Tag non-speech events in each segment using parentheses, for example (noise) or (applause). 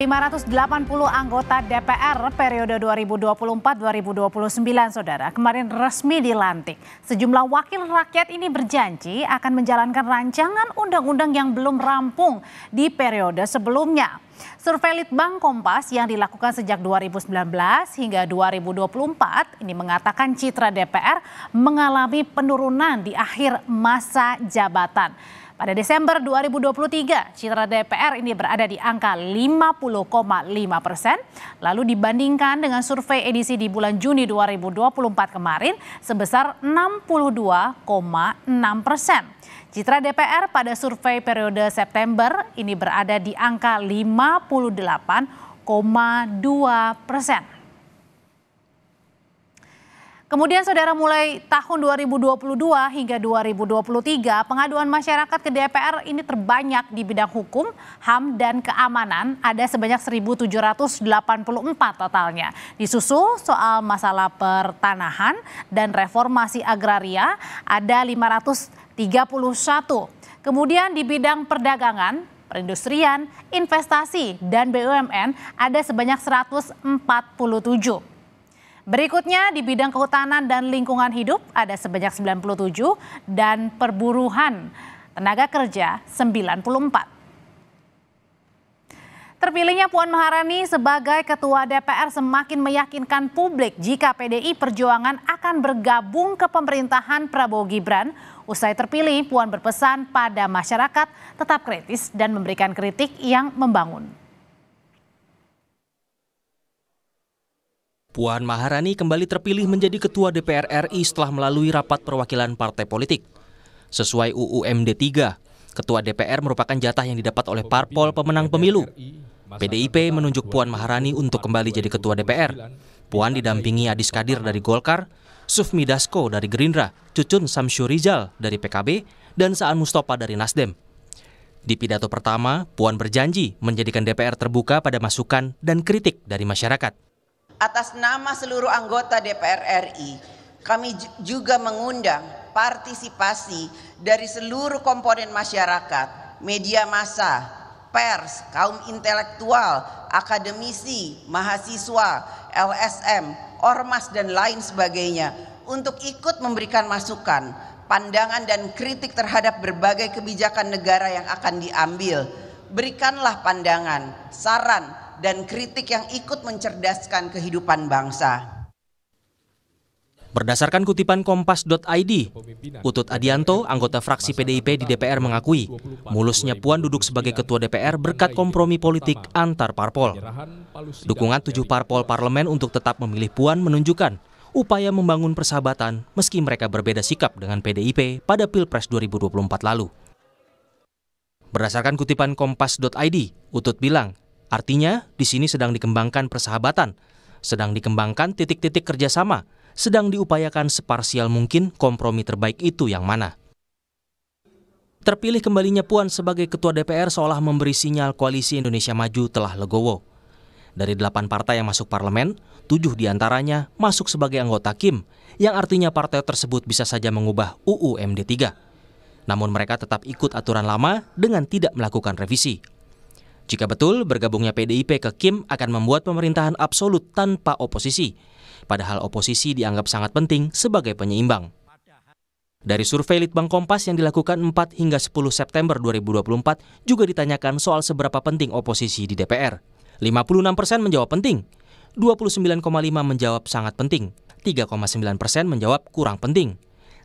580 anggota DPR periode 2024-2029, Saudara, kemarin resmi dilantik. Sejumlah wakil rakyat ini berjanji akan menjalankan rancangan undang-undang yang belum rampung di periode sebelumnya. Survei Litbang Kompas yang dilakukan sejak 2019 hingga 2024 ini mengatakan citra DPR mengalami penurunan di akhir masa jabatan. Pada Desember 2023, citra DPR ini berada di angka 50,5 persen. Lalu dibandingkan dengan survei edisi di bulan Juni 2024 kemarin sebesar 62,6 persen. Citra DPR pada survei periode September ini berada di angka 58,2 persen. Kemudian saudara mulai tahun 2022 hingga 2023 pengaduan masyarakat ke DPR ini terbanyak di bidang hukum, HAM dan keamanan ada sebanyak 1784 totalnya. Disusul soal masalah pertanahan dan reformasi agraria ada 531. Kemudian di bidang perdagangan perindustrian, investasi, dan BUMN ada sebanyak 147. Berikutnya di bidang kehutanan dan lingkungan hidup ada sebanyak 97 dan perburuhan tenaga kerja 94. Terpilihnya Puan Maharani sebagai Ketua DPR semakin meyakinkan publik jika PDI Perjuangan akan bergabung ke pemerintahan Prabowo Gibran. Usai terpilih, Puan berpesan pada masyarakat tetap kritis dan memberikan kritik yang membangun. Puan Maharani kembali terpilih menjadi Ketua DPR RI setelah melalui rapat perwakilan partai politik. Sesuai UU MD 3, Ketua DPR merupakan jatah yang didapat oleh parpol pemenang pemilu. PDIP menunjuk Puan Maharani untuk kembali jadi Ketua DPR. Puan didampingi Adis Kadir dari Golkar, Sufmi Dasko dari Gerindra, Cucun Samsyurizal dari PKB, dan Saan Mustafa dari Nasdem. Di pidato pertama, Puan berjanji menjadikan DPR terbuka pada masukan dan kritik dari masyarakat atas nama seluruh anggota DPR RI, kami juga mengundang partisipasi dari seluruh komponen masyarakat, media massa, pers, kaum intelektual, akademisi, mahasiswa, LSM, ormas dan lain sebagainya untuk ikut memberikan masukan, pandangan dan kritik terhadap berbagai kebijakan negara yang akan diambil. Berikanlah pandangan, saran, dan kritik yang ikut mencerdaskan kehidupan bangsa. Berdasarkan kutipan Kompas.id, Utut Adianto, anggota fraksi PDIP di DPR mengakui, mulusnya Puan duduk sebagai ketua DPR berkat kompromi politik antar parpol. Dukungan tujuh parpol parlemen untuk tetap memilih Puan menunjukkan upaya membangun persahabatan meski mereka berbeda sikap dengan PDIP pada Pilpres 2024 lalu. Berdasarkan kutipan Kompas.id, Utut bilang Artinya, di sini sedang dikembangkan persahabatan, sedang dikembangkan titik-titik kerjasama, sedang diupayakan separsial mungkin kompromi terbaik itu yang mana. Terpilih kembalinya Puan sebagai Ketua DPR seolah memberi sinyal koalisi Indonesia Maju telah legowo. Dari delapan partai yang masuk parlemen, tujuh diantaranya masuk sebagai anggota KIM, yang artinya partai tersebut bisa saja mengubah UUMD 3. Namun mereka tetap ikut aturan lama dengan tidak melakukan revisi. Jika betul, bergabungnya PDIP ke Kim akan membuat pemerintahan absolut tanpa oposisi. Padahal oposisi dianggap sangat penting sebagai penyeimbang. Dari survei Litbang Kompas yang dilakukan 4 hingga 10 September 2024 juga ditanyakan soal seberapa penting oposisi di DPR. 56 persen menjawab penting, 29,5 menjawab sangat penting, 3,9 persen menjawab kurang penting,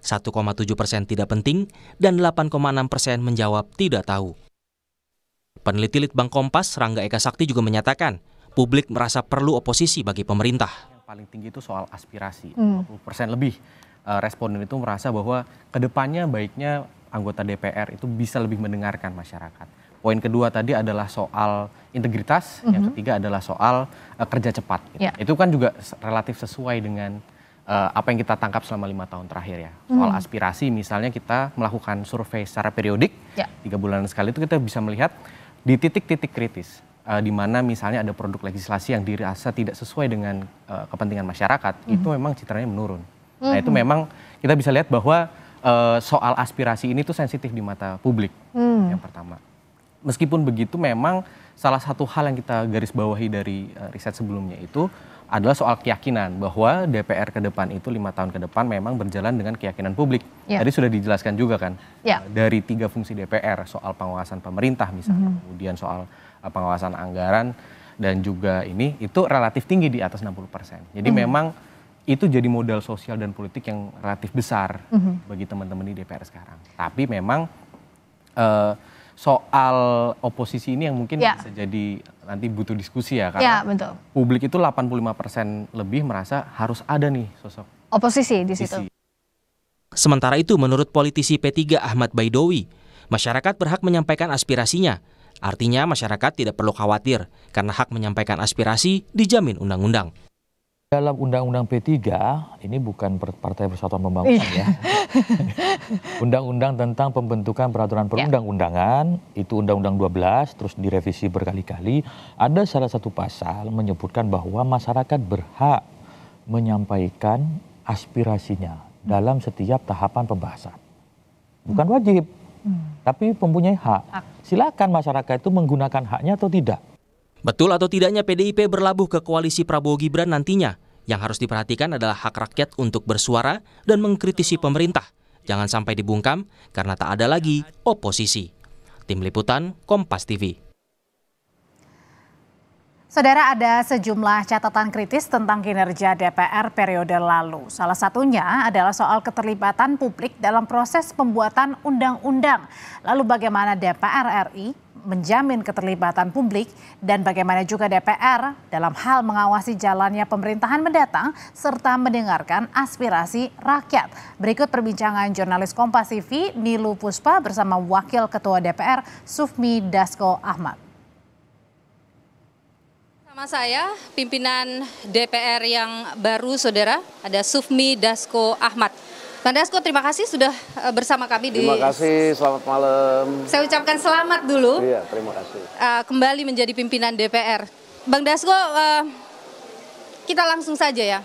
1,7 persen tidak penting, dan 8,6 persen menjawab tidak tahu. Peneliti Litbang Kompas, Rangga Eka Sakti juga menyatakan, publik merasa perlu oposisi bagi pemerintah. Yang paling tinggi itu soal aspirasi, hmm. 20% lebih e, responden itu merasa bahwa kedepannya baiknya anggota DPR itu bisa lebih mendengarkan masyarakat. Poin kedua tadi adalah soal integritas, mm -hmm. yang ketiga adalah soal uh, kerja cepat. Gitu. Yeah. Itu kan juga relatif sesuai dengan uh, apa yang kita tangkap selama lima tahun terakhir ya hmm. soal hmm. aspirasi misalnya kita melakukan survei secara periodik ya. tiga bulan sekali itu kita bisa melihat di titik-titik kritis uh, di mana misalnya ada produk legislasi yang dirasa tidak sesuai dengan uh, kepentingan masyarakat, mm-hmm. itu memang citranya menurun. Mm-hmm. Nah, itu mhm. memang kita bisa lihat bahwa uh, soal aspirasi ini tuh sensitif di mata publik. Mm. Yang pertama. Meskipun begitu memang salah satu hal yang kita garis bawahi dari eh, riset sebelumnya itu adalah soal keyakinan bahwa DPR ke depan itu lima tahun ke depan memang berjalan dengan keyakinan publik. Yeah. Tadi sudah dijelaskan juga kan yeah. Ya. dari tiga fungsi DPR soal pengawasan pemerintah misalnya, mm -hmm. kemudian soal eh, pengawasan anggaran dan juga ini itu relatif tinggi di atas 60 persen. Jadi mm -hmm. memang itu jadi modal sosial dan politik yang relatif besar mm -hmm. bagi teman-teman di DPR sekarang. Tapi memang uh, soal oposisi ini yang mungkin ya. bisa jadi nanti butuh diskusi ya karena ya, betul. publik itu 85% lebih merasa harus ada nih sosok oposisi di situ. Sementara itu menurut politisi P3 Ahmad Baidowi, masyarakat berhak menyampaikan aspirasinya. Artinya masyarakat tidak perlu khawatir karena hak menyampaikan aspirasi dijamin undang-undang. Dalam Undang-Undang P3, ini bukan Partai Persatuan Pembangunan iya. ya. (laughs) Undang-Undang tentang pembentukan peraturan iya. perundang-undangan, itu Undang-Undang 12, terus direvisi berkali-kali, ada salah satu pasal menyebutkan bahwa masyarakat berhak menyampaikan aspirasinya hmm. dalam setiap tahapan pembahasan. Hmm. Bukan wajib, hmm. tapi mempunyai hak. Silakan masyarakat itu menggunakan haknya atau tidak. Betul atau tidaknya PDIP berlabuh ke koalisi Prabowo Gibran nantinya? Yang harus diperhatikan adalah hak rakyat untuk bersuara dan mengkritisi pemerintah. Jangan sampai dibungkam karena tak ada lagi oposisi. Tim Liputan Kompas TV. Saudara ada sejumlah catatan kritis tentang kinerja DPR periode lalu. Salah satunya adalah soal keterlibatan publik dalam proses pembuatan undang-undang. Lalu bagaimana DPR RI menjamin keterlibatan publik dan bagaimana juga DPR dalam hal mengawasi jalannya pemerintahan mendatang serta mendengarkan aspirasi rakyat. Berikut perbincangan jurnalis Kompas TV Nilu Puspa bersama Wakil Ketua DPR Sufmi Dasko Ahmad. Sama saya, pimpinan DPR yang baru, saudara, ada Sufmi Dasko Ahmad. Bang Dasko, terima kasih sudah eh, bersama kami di... Terima kasih, selamat malam. Saya ucapkan selamat dulu. Iya, terima kasih. Uh, kembali menjadi pimpinan DPR. Bang Dasko, uh, eh, kita langsung saja ya.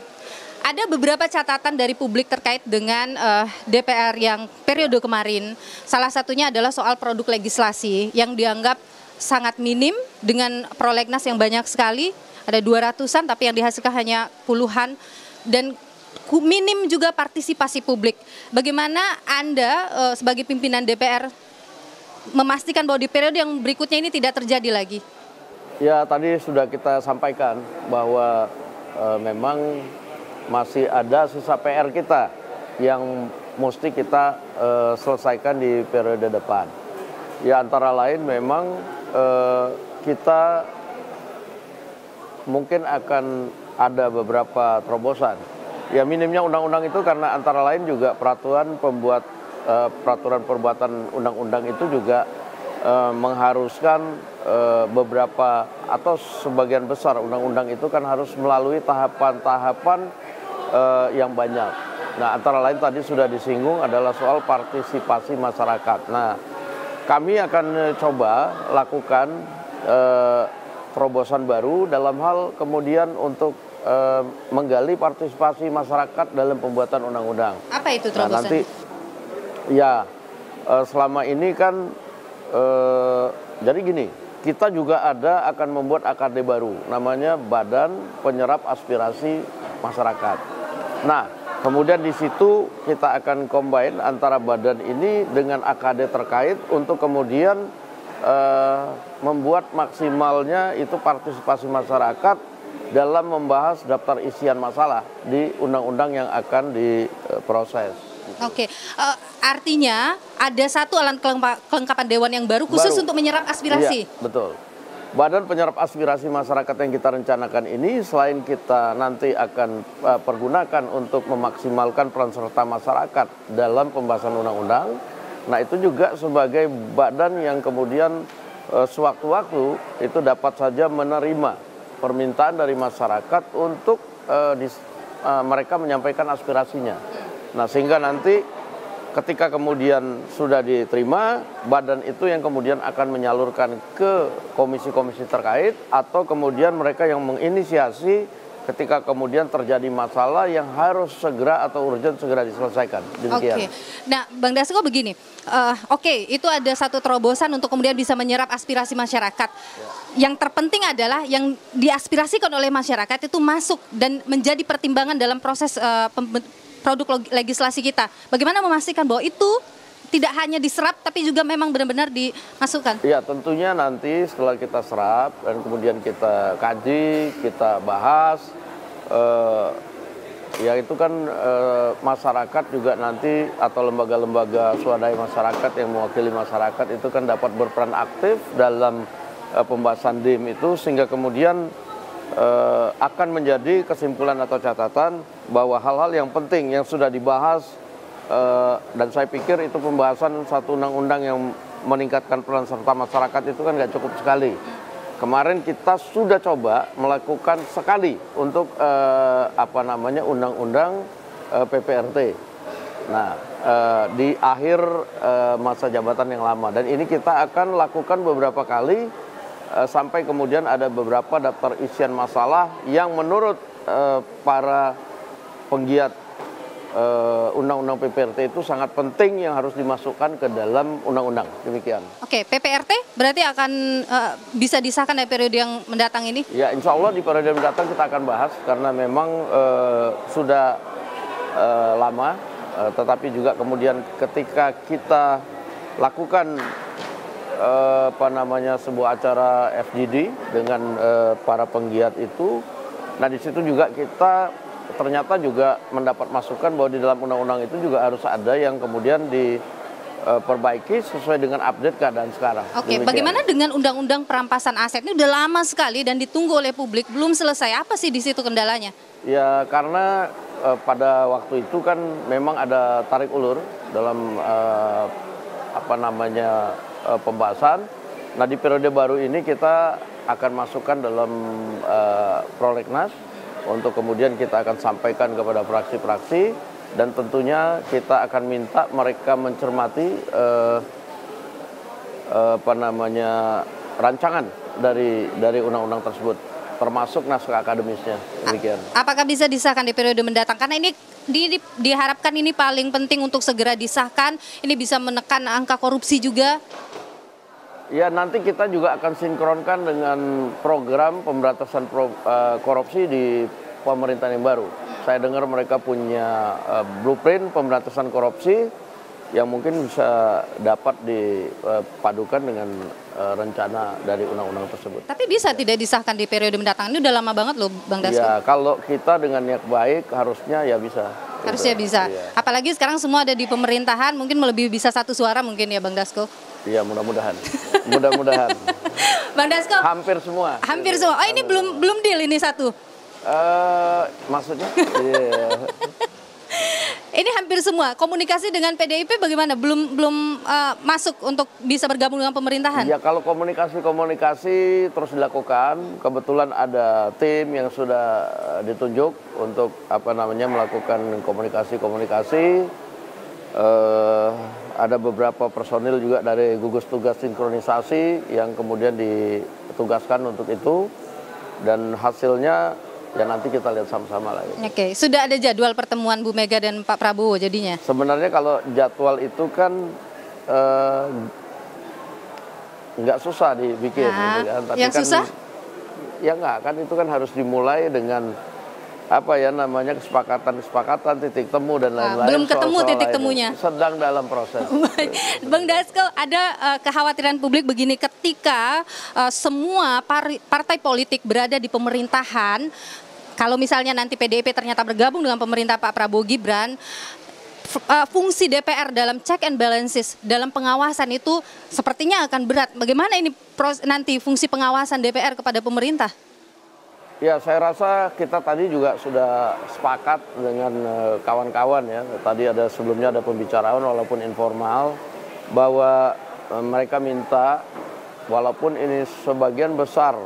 Ada beberapa catatan dari publik terkait dengan uh, DPR yang periode kemarin. Salah satunya adalah soal produk legislasi yang dianggap sangat minim dengan prolegnas yang banyak sekali. Ada 200-an tapi yang dihasilkan hanya puluhan. Dan minim juga partisipasi publik. Bagaimana Anda eh, sebagai pimpinan DPR memastikan bahwa di periode yang berikutnya ini tidak terjadi lagi? Ya, tadi sudah kita sampaikan bahwa uh, memang masih ada sisa PR kita yang mesti kita uh, selesaikan di periode depan. Ya, antara lain memang kita mungkin akan ada beberapa terobosan Ya minimnya undang-undang itu karena antara lain juga peraturan pembuat uh, peraturan perbuatan undang-undang itu juga uh, mengharuskan uh, beberapa atau sebagian besar undang-undang itu kan harus melalui tahapan-tahapan yang banyak. Nah antara lain tadi sudah disinggung adalah soal partisipasi masyarakat. Nah kami akan coba lakukan terobosan baru dalam hal kemudian untuk e, menggali partisipasi masyarakat dalam pembuatan undang-undang. Apa itu nah, terobosan? Nah, nanti ya e, selama ini kan e, jadi gini, kita juga ada akan membuat AKD baru namanya Badan Penyerap Aspirasi Masyarakat. Nah, kemudian di situ kita akan combine antara badan ini dengan AKD terkait untuk kemudian Uh, membuat maksimalnya itu partisipasi masyarakat dalam membahas daftar isian masalah di undang-undang yang akan diproses. Oke, uh, artinya ada satu alat kelengkapan dewan yang baru khusus baru. untuk menyerap aspirasi. Iya, betul. Badan penyerap aspirasi masyarakat yang kita rencanakan ini selain kita nanti akan uh, pergunakan untuk memaksimalkan peran serta masyarakat dalam pembahasan undang-undang, nah itu juga sebagai badan yang kemudian uh, sewaktu-waktu itu dapat saja menerima permintaan dari masyarakat untuk uh, eh, di, uh, eh, mereka menyampaikan aspirasinya. Nah, sehingga nanti ketika kemudian sudah diterima, badan itu yang kemudian akan menyalurkan ke komisi-komisi terkait atau kemudian mereka yang menginisiasi ketika kemudian terjadi masalah yang harus segera atau urgent segera diselesaikan. Demikian. Oke. Nah, Bang Dasko begini, uh, oke okay, itu ada satu terobosan untuk kemudian bisa menyerap aspirasi masyarakat. Ya yang terpenting adalah yang diaspirasikan oleh masyarakat itu masuk dan menjadi pertimbangan dalam proses uh, produk legislasi kita. Bagaimana memastikan bahwa itu tidak hanya diserap tapi juga memang benar-benar dimasukkan? Ya tentunya nanti setelah kita serap dan kemudian kita kaji, kita bahas, uh, ya itu kan uh, masyarakat juga nanti atau lembaga-lembaga swadaya masyarakat yang mewakili masyarakat itu kan dapat berperan aktif dalam uh, pembahasan DIM itu sehingga kemudian uh, akan menjadi kesimpulan atau catatan bahwa hal-hal yang penting yang sudah dibahas uh, dan saya pikir itu pembahasan satu undang-undang yang meningkatkan peran serta masyarakat itu kan nggak cukup sekali. Kemarin kita sudah coba melakukan sekali untuk eh, apa namanya undang-undang eh, PPRT. Nah, eh, di akhir eh, masa jabatan yang lama dan ini kita akan lakukan beberapa kali Eh, sampai kemudian ada beberapa daftar isian masalah yang menurut eh, para penggiat eh, Undang-Undang uh, PPRT itu sangat penting yang harus dimasukkan ke dalam undang-undang demikian. Oke, PPRT berarti akan uh, bisa disahkan di ya periode yang mendatang ini? Ya, insya Allah di periode yang mendatang kita akan bahas karena memang sudah lama, tetapi juga kemudian ketika kita lakukan Eh, apa namanya sebuah acara FGD dengan eh, para penggiat itu. Nah di situ juga kita ternyata juga mendapat masukan bahwa di dalam undang-undang itu juga harus ada yang kemudian di eh, perbaiki sesuai dengan update keadaan sekarang. Oke, Demikian. bagaimana dengan undang-undang perampasan aset ini udah lama sekali dan ditunggu oleh publik belum selesai. Apa sih di situ kendalanya? Ya karena eh, pada waktu itu kan memang ada tarik ulur dalam eh, apa namanya uh, pembahasan. Nah di periode baru ini kita akan masukkan dalam uh, prolegnas untuk kemudian kita akan sampaikan kepada fraksi-fraksi dan tentunya kita akan minta mereka mencermati uh, uh, apa namanya rancangan dari dari undang-undang tersebut termasuk naskah akademisnya demikian. Apakah bisa disahkan di periode mendatang? Karena ini di, di, diharapkan ini paling penting untuk segera disahkan. Ini bisa menekan angka korupsi juga. Ya nanti kita juga akan sinkronkan dengan program pemberantasan pro, uh, korupsi di pemerintahan yang baru. Saya dengar mereka punya uh, blueprint pemberantasan korupsi yang mungkin bisa dapat dipadukan dengan uh, rencana dari undang-undang tersebut. Tapi bisa tidak disahkan di periode mendatang ini udah lama banget loh Bang Dasko. Ya kalau kita dengan niat baik harusnya ya bisa. Harusnya gitu. bisa. Ya. Apalagi sekarang semua ada di pemerintahan mungkin lebih bisa satu suara mungkin ya Bang Dasko. Iya mudah-mudahan. (laughs) Mudah-mudahan. (laughs) Bang Dasko. Hampir semua. Hampir semua. Oh ini belum belum deal ini satu. Uh, maksudnya? yeah. (laughs) ini hampir semua. Komunikasi dengan PDIP bagaimana? Belum belum uh, masuk untuk bisa bergabung dengan pemerintahan? Ya kalau komunikasi-komunikasi terus dilakukan. Kebetulan ada tim yang sudah eh, ditunjuk untuk apa namanya melakukan komunikasi-komunikasi eh, ada beberapa personil juga dari gugus tugas sinkronisasi yang kemudian ditugaskan untuk itu dan hasilnya ya nanti kita lihat sama-sama lagi. Gitu. Oke, Oke, sudah ada jadwal pertemuan Bu Mega dan Pak Prabowo jadinya? Sebenarnya kalau jadwal itu kan eh, nggak susah dibikin. Nah, gitu kan. Tapi yang kan, susah? Ya nggak, kan itu kan harus dimulai dengan apa ya namanya kesepakatan-kesepakatan titik temu dan ah, lain-lain. Belum ketemu soal -soal titik temunya. Ini. Sedang dalam proses. (laughs) Bang Dasko, ada uh, kekhawatiran publik begini ketika uh, semua par partai politik berada di pemerintahan kalau misalnya nanti PDIP ternyata bergabung dengan pemerintah Pak Prabowo Gibran eh, fungsi DPR dalam check and balances dalam pengawasan itu sepertinya akan berat. Bagaimana ini nanti fungsi pengawasan DPR kepada pemerintah? Ya, saya rasa kita tadi juga sudah sepakat dengan eh, kawan-kawan ya. Tadi ada sebelumnya ada pembicaraan walaupun informal bahwa eh, mereka minta walaupun ini sebagian besar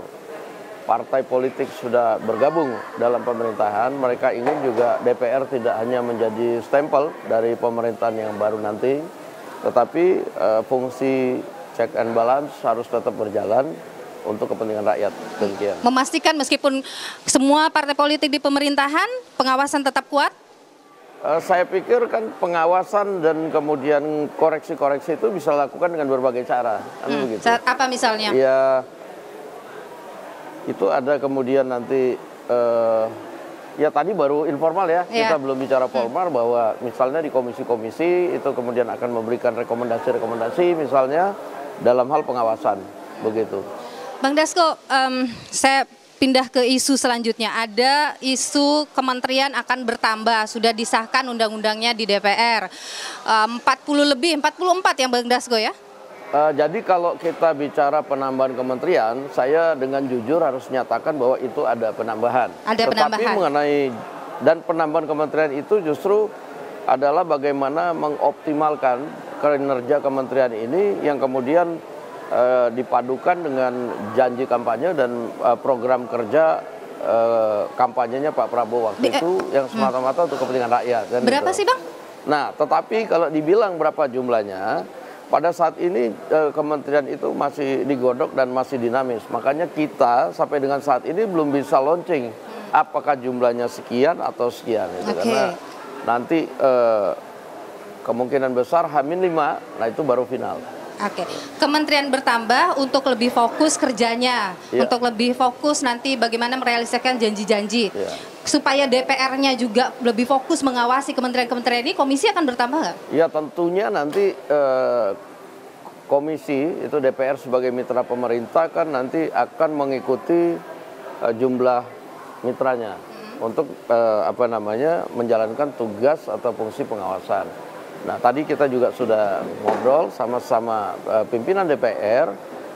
partai politik sudah bergabung dalam pemerintahan, mereka ingin juga DPR tidak hanya menjadi stempel dari pemerintahan yang baru nanti, tetapi eh, fungsi check and balance harus tetap berjalan untuk kepentingan rakyat. Demikian. Memastikan meskipun semua partai politik di pemerintahan, pengawasan tetap kuat? Eh, saya pikir kan pengawasan dan kemudian koreksi-koreksi itu bisa dilakukan dengan berbagai cara. Kan hmm, begitu. Apa misalnya? Ya, itu ada kemudian nanti... Uh, ya tadi baru informal ya, ya. kita belum bicara hmm. formal hmm. bahwa misalnya di komisi-komisi itu kemudian akan memberikan rekomendasi-rekomendasi misalnya dalam hal pengawasan begitu. Bang Dasko, um, saya pindah ke isu selanjutnya. Ada isu kementerian akan bertambah, sudah disahkan undang-undangnya di DPR. Um, 40 lebih, 44 yang Bang Dasko ya? Uh, jadi kalau kita bicara penambahan kementerian, saya dengan jujur harus nyatakan bahwa itu ada penambahan. Ada Tetapi penambahan. Tetapi mengenai dan penambahan kementerian itu justru adalah bagaimana mengoptimalkan kinerja kementerian ini yang kemudian eh, dipadukan dengan janji kampanye dan eh, program kerja eh, kampanyenya Pak Prabowo waktu itu eh, yang hmm. semata-mata hmm. untuk kepentingan rakyat. Kan berapa gitu. sih bang? Nah, tetapi kalau dibilang berapa jumlahnya, pada saat ini eh, kementerian itu masih digodok dan masih dinamis. Makanya kita sampai dengan saat ini belum bisa launching apakah jumlahnya sekian atau sekian. Gitu. Okay. Karena nanti eh, kemungkinan besar Hamin lima, nah itu baru final. Oke, kementerian bertambah untuk lebih fokus kerjanya, yeah. untuk lebih fokus nanti bagaimana merealisasikan janji-janji. Yeah. Supaya DPR-nya juga lebih fokus mengawasi kementerian-kementerian ini, komisi akan bertambah nggak? Ya tentunya nanti eh, komisi itu DPR sebagai mitra pemerintah kan nanti akan mengikuti eh, jumlah mitranya hmm. untuk eh, apa namanya menjalankan tugas atau fungsi pengawasan. Nah, tadi kita juga sudah ngobrol sama-sama uh, pimpinan DPR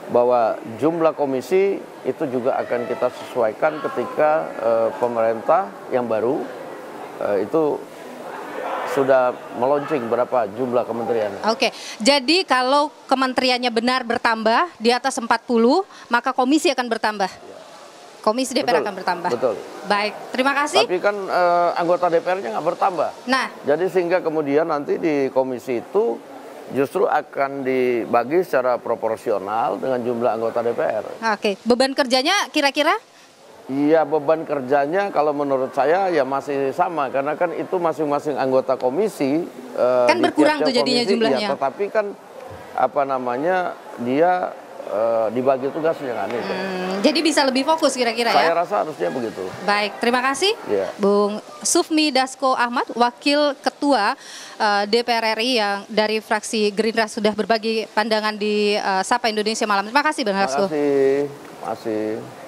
bahwa jumlah komisi itu juga akan kita sesuaikan ketika uh, pemerintah yang baru uh, itu sudah meluncing berapa jumlah kementerian. Oke, jadi kalau kementeriannya benar bertambah di atas 40, maka komisi akan bertambah. Komisi DPR betul, akan bertambah. Betul. Baik, terima kasih. Tapi kan eh, anggota DPR-nya nggak bertambah. Nah, jadi sehingga kemudian nanti di komisi itu justru akan dibagi secara proporsional dengan jumlah anggota DPR. Oke, beban kerjanya kira-kira? Iya, beban kerjanya kalau menurut saya ya masih sama karena kan itu masing-masing anggota komisi eh, kan berkurang tuh jadinya komisi, iya, jumlahnya. Ya, tetapi kan apa namanya dia Uh, dibagi tugas dengan itu. Hmm, jadi bisa lebih fokus kira-kira ya? Saya rasa harusnya begitu. Baik, terima kasih yeah. Bung Sufmi Dasko Ahmad, Wakil Ketua uh, DPR RI yang dari fraksi Gerindra sudah berbagi pandangan di uh, Sapa Indonesia Malam. Terima kasih bung Dasko. Terima kasih. Masih.